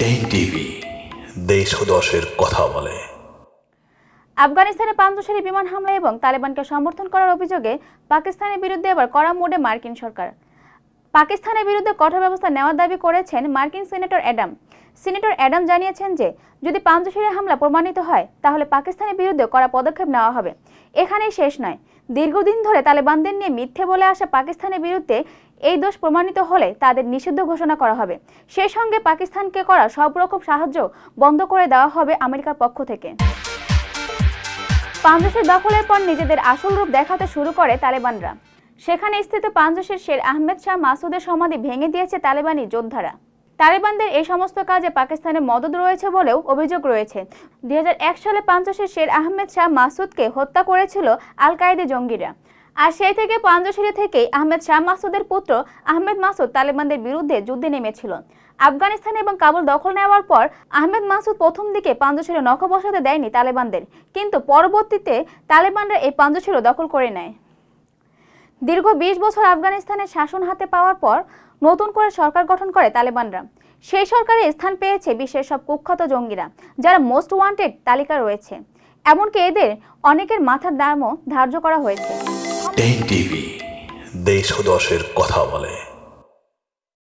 ten TV দেশ ও দশের কথা বলে আফগানিস্তানে পাঞ্জশালী বিমান হামলা এবং তালেবানকে সমর্থন করার অভিযোগে পাকিস্তানের বিরুদ্ধে এবার কড়া মোডে মার্কিন সরকার পাকিস্তানের বিরুদ্ধে কঠোর ব্যবস্থা নেওয়ার দাবি করেছেন মার্কিন সিনেটর অ্যাডাম সিনেটর অ্যাডাম জানিয়েছেন যে যদি পাঞ্জশিরা হামলা প্রমাণিত হয় তাহলে পাকিস্তানের বিরুদ্ধে করা পদক্ষেপ নেওয়া হবে এখানেই শেষ নয় দীর্ঘদিন ধরে তালেবানদের নিয়ে মিথ্যে বলে আসা পাকিস্তানের বিরুদ্ধে এই দোষ প্রমাণিত হলে তাদের নিষিদ্ধ ঘোষণা করা হবে সেই সঙ্গে পাকিস্তানকে করা সব রকম সাহায্য বন্ধ করে দেওয়া হবে আমেরিকার পক্ষ থেকে পাঞ্জশের দখলের পর নিজেদের আসল রূপ দেখাতে শুরু করে তালেবানরা সেখানে স্থিত পাঞ্জাশের শের আহমেদ শাহ মাসুদের সমাধি ভেঙে দিয়েছে তালেবানি যোদ্ধারা তালেবানদের এই সমস্ত কাজে পাকিস্তানের মদত রয়েছে বলেও অভিযোগ রয়েছে দুই সালে পাঞ্চশে শের আহমেদ শাহ মাসুদকে হত্যা করেছিল আল কায়েদে জঙ্গিরা আর সেই থেকে পাঞ্জশিরি থেকেই আহমেদ শাহ মাসুদের পুত্র আহমেদ মাসুদ তালেবানদের বিরুদ্ধে যুদ্ধে নেমেছিল আফগানিস্তান এবং কাবুল দখল নেওয়ার পর আহমেদ মাসুদ প্রথম দিকে পাঞ্জশিরে নখ বসাতে দেয়নি তালেবানদের কিন্তু পরবর্তীতে তালেবানরা এই পাঞ্জশিরও দখল করে নেয় দীর্ঘ ২০ বছর আফগানিস্তানের শাসন হাতে পাওয়ার পর নতুন করে সরকার গঠন করে তালেবানরা সেই সরকারে স্থান পেয়েছে বিশ্বের সব কুখ্যাত জঙ্গিরা যারা মোস্ট ওয়ান্টেড তালিকা রয়েছে এমনকি এদের অনেকের মাথার দামও ধার্য করা হয়েছে দেশ কথা বলে